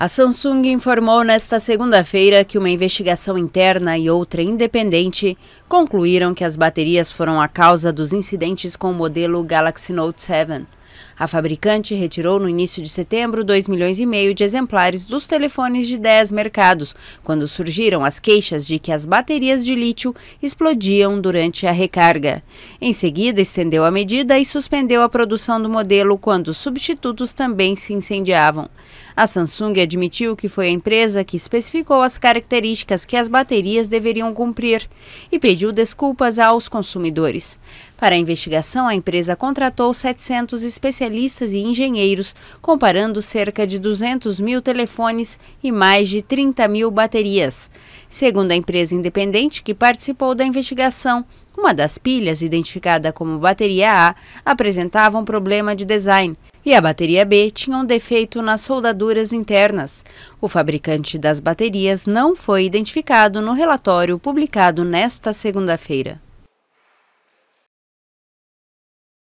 A Samsung informou nesta segunda-feira que uma investigação interna e outra independente concluíram que as baterias foram a causa dos incidentes com o modelo Galaxy Note 7. A fabricante retirou no início de setembro 2 milhões e meio de exemplares dos telefones de 10 mercados, quando surgiram as queixas de que as baterias de lítio explodiam durante a recarga. Em seguida, estendeu a medida e suspendeu a produção do modelo quando os substitutos também se incendiavam. A Samsung admitiu que foi a empresa que especificou as características que as baterias deveriam cumprir e pediu desculpas aos consumidores. Para a investigação, a empresa contratou 700 especialistas e engenheiros, comparando cerca de 200 mil telefones e mais de 30 mil baterias. Segundo a empresa independente que participou da investigação, uma das pilhas, identificada como bateria A, apresentava um problema de design e a bateria B tinha um defeito nas soldaduras internas. O fabricante das baterias não foi identificado no relatório publicado nesta segunda-feira.